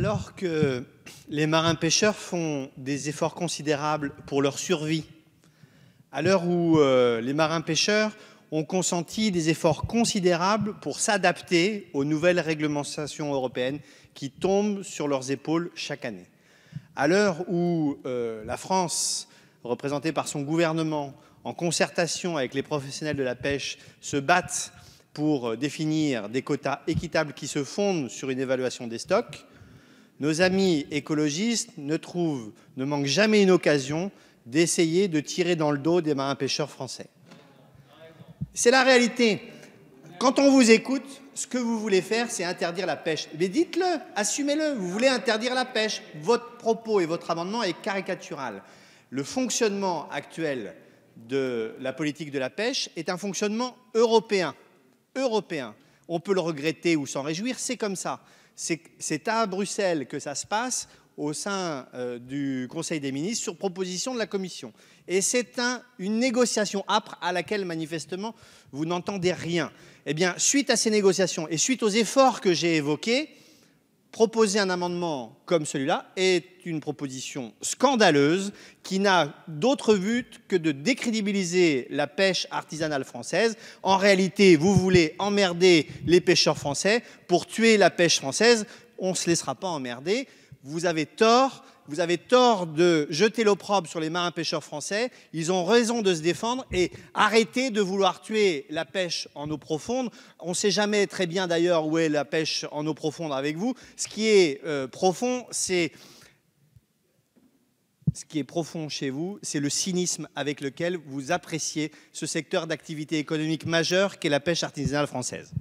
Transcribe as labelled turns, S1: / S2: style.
S1: Alors que les marins-pêcheurs font des efforts considérables pour leur survie, à l'heure où euh, les marins-pêcheurs ont consenti des efforts considérables pour s'adapter aux nouvelles réglementations européennes qui tombent sur leurs épaules chaque année. À l'heure où euh, la France, représentée par son gouvernement, en concertation avec les professionnels de la pêche, se battent pour euh, définir des quotas équitables qui se fondent sur une évaluation des stocks, nos amis écologistes ne trouvent, ne manquent jamais une occasion d'essayer de tirer dans le dos des marins pêcheurs français. C'est la réalité. Quand on vous écoute, ce que vous voulez faire, c'est interdire la pêche. Mais dites-le, assumez-le, vous voulez interdire la pêche. Votre propos et votre amendement est caricatural. Le fonctionnement actuel de la politique de la pêche est un fonctionnement européen. Européen. On peut le regretter ou s'en réjouir, c'est comme ça. C'est à Bruxelles que ça se passe, au sein euh, du Conseil des ministres, sur proposition de la Commission. Et c'est une négociation âpre à laquelle, manifestement, vous n'entendez rien. Eh bien, suite à ces négociations et suite aux efforts que j'ai évoqués, proposer un amendement comme celui-là est une proposition scandaleuse qui n'a d'autre but que de décrédibiliser la pêche artisanale française. En réalité, vous voulez emmerder les pêcheurs français pour tuer la pêche française. On ne se laissera pas emmerder vous avez tort, vous avez tort de jeter l'opprobre sur les marins pêcheurs français, ils ont raison de se défendre et arrêtez de vouloir tuer la pêche en eau profonde. On ne sait jamais très bien d'ailleurs où est la pêche en eau profonde avec vous. Ce qui est euh, profond, c'est ce qui est profond chez vous, c'est le cynisme avec lequel vous appréciez ce secteur d'activité économique majeur qu'est la pêche artisanale française.